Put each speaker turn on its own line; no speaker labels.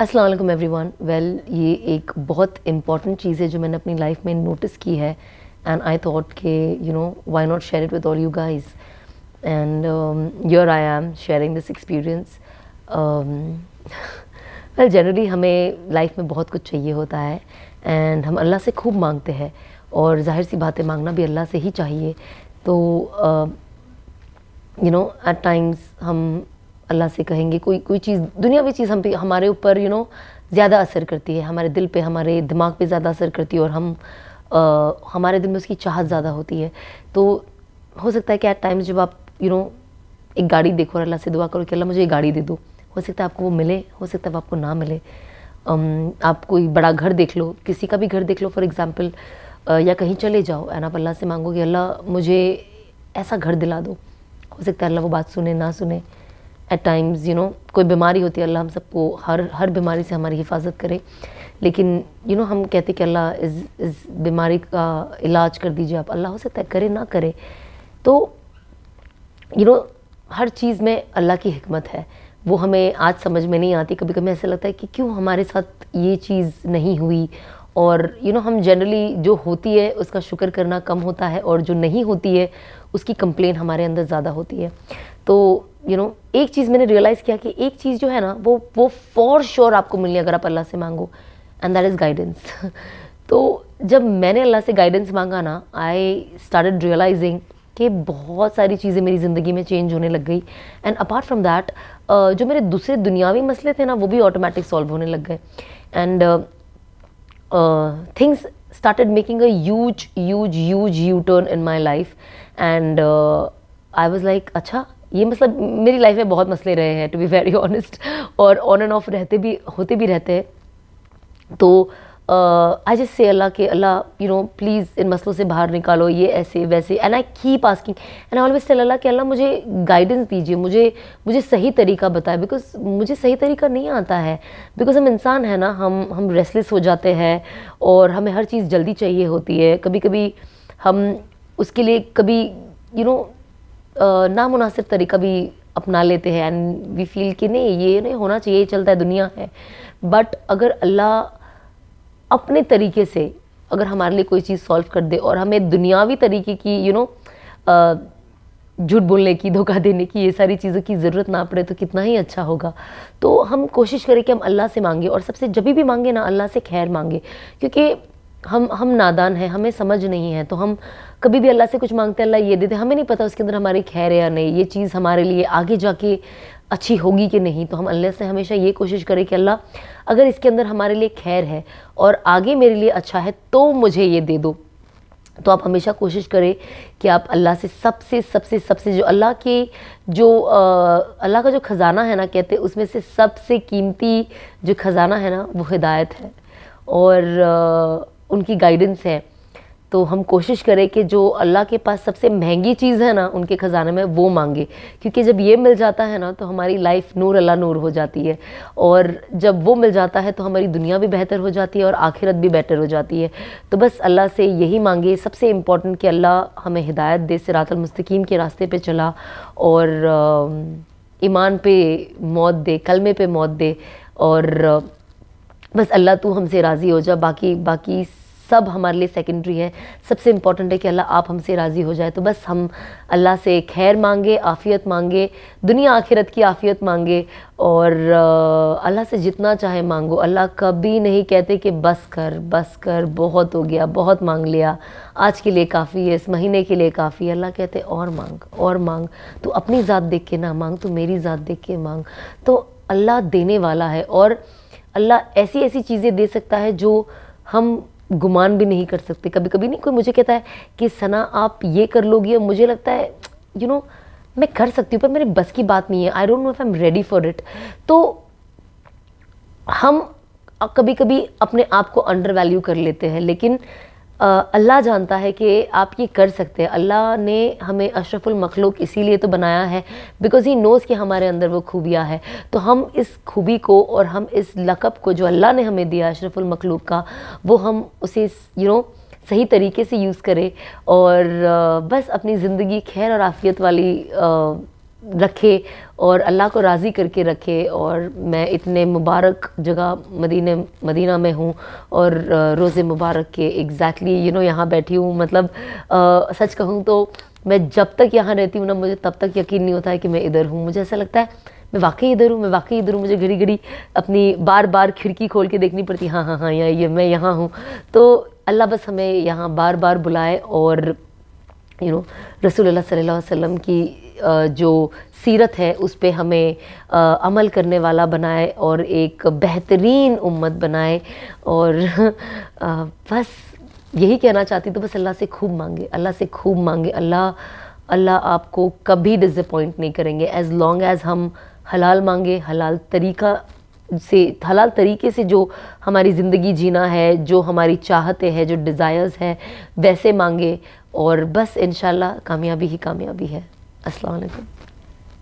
Aslam every one well ये एक बहुत इंपॉर्टेंट चीज़ है जो मैंने अपनी लाइफ में नोटिस की है एंड आई थॉट के you know why not share it with all you guys and your I am sharing this experience well generally हमें लाइफ में बहुत कुछ चाहिए होता है एंड हम अल्लाह से खूब मांगते हैं और जाहिर सी बातें मांगना भी अल्लाह से ही चाहिए तो यू नो एट टाइम्स हम अल्लाह से कहेंगे कोई कोई चीज़ दुनियावी चीज़ हम पे हमारे ऊपर यू नो ज़्यादा असर करती है हमारे दिल पे हमारे दिमाग पे ज़्यादा असर करती है और हम आ, हमारे दिल में उसकी चाहत ज़्यादा होती है तो हो सकता है कि एट टाइम्स जब आप यू नो एक गाड़ी देखो और अल्लाह से दुआ करो कि अल्लाह मुझे एक गाड़ी दे दो हो सकता है आपको वो मिले हो सकता है वो आपको ना मिले आप कोई बड़ा घर देख लो किसी का भी घर देख लो फॉर एग्ज़ाम्पल या कहीं चले जाओ एंड आप अल्लाह से मांगो कि अल्लाह मुझे ऐसा घर दिला दो हो सकता है अल्लाह वो बात सुने ना सुने एट टाइम्स यू नो कोई बीमारी होती है अल्लाह हम सबको हर हर बीमारी से हमारी हिफाजत करे लेकिन यू you नो know, हम कहते कि अल्लाह इस इस बीमारी का इलाज कर दीजिए आप अल्लाह से तय करे ना करे तो यू you नो know, हर चीज़ में अल्लाह की हमत है वो हमें आज समझ में नहीं आती कभी कभी ऐसा लगता है कि क्यों हमारे साथ ये चीज़ नहीं हुई और यू you नो know, हम जनरली जो होती है उसका शुक्र करना कम होता है और जो नहीं होती है उसकी कंप्लेन हमारे अंदर ज़्यादा होती है तो यू नो एक चीज़ मैंने रियलाइज़ किया कि एक चीज़ जो है ना वो वो फॉर श्योर sure आपको मिलनी अगर आप अल्लाह से मांगो एंड दैट इज़ गाइडेंस तो जब मैंने अल्लाह से गाइडेंस मांगा ना आई स्टार्टेड रियलाइजिंग कि बहुत सारी चीज़ें मेरी ज़िंदगी में चेंज होने लग गई एंड अपार्ट फ्रॉम दैट जो मेरे दूसरे दुनियावी मसले थे ना वो भी ऑटोमेटिक सॉल्व होने लग गए and things started making a huge huge huge U turn in my life and I was like अच्छा ये मतलब मेरी लाइफ में बहुत मसले रहे हैं टू बी वेरी ऑनेस्ट और ऑन एंड ऑफ रहते भी होते भी रहते हैं तो आई जस्ट से अल्लाह के अल्लाह यू नो प्लीज़ इन मसलों से बाहर निकालो ये ऐसे वैसे and I keep asking and always tell अल्लाह के अल्लाह मुझे गाइडेंस दीजिए मुझे मुझे सही तरीका बताए बिकॉज मुझे सही तरीका नहीं आता है बिकॉज हम इंसान हैं ना हम हम रेस्टलेस हो जाते हैं और हमें हर चीज़ जल्दी चाहिए होती है कभी कभी हम उसके लिए कभी यू you नो know, नामुनासिब तरीका भी अपना लेते हैं एंड वी फील कि नहीं ये नहीं होना चाहिए ये चलता है दुनिया है बट अगर अल्लाह अपने तरीके से अगर हमारे लिए कोई चीज़ सॉल्व कर दे और हमें दुनियावी तरीके की यू नो झूठ बोलने की धोखा देने की ये सारी चीज़ों की ज़रूरत ना पड़े तो कितना ही अच्छा होगा तो हम कोशिश करें कि हम अल्लाह से मांगे और सबसे जब भी मांगे ना अल्लाह से खैर मांगे क्योंकि हम हम नादान हैं हमें समझ नहीं है तो हम कभी भी अल्लाह से कुछ मांगते हैं अल्लाह ये देते हमें नहीं पता उसके अंदर हमारी खैर या नहीं ये चीज़ हमारे लिए आगे जाके अच्छी होगी कि नहीं तो हम अल्लाह से हमेशा ये कोशिश करें कि अल्लाह अगर इसके अंदर हमारे लिए खैर है और आगे मेरे लिए अच्छा है तो मुझे ये दे दो तो आप हमेशा कोशिश करें कि आप अल्लाह से सबसे सबसे सबसे जो अल्लाह के जो अल्लाह का जो ख़ज़ाना है ना कहते उसमें से सबसे कीमती जो ख़ज़ाना है ना वो हिदायत है और आ, उनकी गाइडेंस है तो हम कोशिश करें कि जो अल्लाह के पास सबसे महंगी चीज़ है ना उनके ख़जाने में वो मांगे क्योंकि जब ये मिल जाता है ना तो हमारी लाइफ नूर अल्लाह नूर हो जाती है और जब वो मिल जाता है तो हमारी दुनिया भी बेहतर हो जाती है और आखिरत भी बेहतर हो जाती है तो बस अल्लाह से यही मांगे सबसे इम्पॉर्टेंट कि अल्लाह हमें हिदायत दे सिरातलमस्तकीम के रास्ते पर चला और ईमान पे मौत दे कलमे पे मौत दे और बस अल्लाह तू हमसे राज़ी हो जा बाकी बाकी सब हमारे लिए सेकेंडरी है सबसे इम्पॉर्टेंट है कि अल्लाह आप हमसे राज़ी हो जाए तो बस हम अल्लाह से खैर मांगे आफ़ियत मांगे दुनिया आखिरत की आफ़ियत मांगे और अल्लाह से जितना चाहे मांगो अल्लाह कभी नहीं कहते कि बस कर बस कर बहुत हो गया बहुत मांग लिया आज के लिए काफ़ी है इस महीने के लिए काफ़ी अल्लाह कहते और मांग और मांग तो अपनी ज़ात देख के ना मांग तो मेरी ज़ात देख के मांग तो अल्लाह देने वाला है और अल्लाह ऐसी ऐसी चीज़ें दे सकता है जो हम गुमान भी नहीं कर सकते कभी कभी नहीं कोई मुझे कहता है कि सना आप ये कर लोगी और मुझे लगता है यू you नो know, मैं कर सकती हूँ पर मेरे बस की बात नहीं है I don't know if I am ready for it तो हम कभी कभी अपने आप को अंडर वैल्यू कर लेते हैं लेकिन अल्लाह जानता है कि आप ये कर सकते हैं अल्लाह ने हमें अशरफुल मखलूक इसीलिए तो बनाया है बिकॉज़ ही नोज़ कि हमारे अंदर वो खूबियाँ है तो हम इस खूबी को और हम इस लकब को जो अल्लाह ने हमें दिया अशरफुल मखलूक का वो हम उसे यू नो सही तरीके से यूज़ करें और बस अपनी ज़िंदगी खैर और आफियत वाली रखे और अल्लाह को राज़ी करके रखे और मैं इतने मुबारक जगह मदीने मदीना में हूँ और रोज़े मुबारक के एग्जैक्टली यू नो यहाँ बैठी हूँ मतलब आ, सच कहूँ तो मैं जब तक यहाँ रहती हूँ ना मुझे तब तक यकीन नहीं होता है कि मैं इधर हूँ मुझे ऐसा लगता है मैं वाकई इधर हूँ मैं वाकई इधर हूँ मुझे घड़ी घड़ी अपनी बार बार खिड़की खोल के देखनी पड़ती हाँ हाँ हाँ यहाँ ये मैं यहाँ हूँ तो अल्लाह बस हमें यहाँ बार बार बुलाए और यू नो रसूलुल्लाह सल्लल्लाहु अलैहि वसल्लम की जो सीरत है उस पर हमें अमल करने वाला बनाए और एक बेहतरीन उम्मत बनाए और बस यही कहना चाहती तो बस अल्लाह से खूब मांगे अल्लाह से खूब मांगे अल्लाह अल्लाह आपको कभी डिसअपॉइंट नहीं करेंगे एज़ लॉन्ग एज़ हम हलाल मांगे हलाल तरीका से हलाल तरीके से जो हमारी ज़िंदगी जीना है जो हमारी चाहते हैं जो डिज़ायर्स हैं वैसे मांगे और बस इन कामयाबी ही कामयाबी है अस्सलाम वालेकुम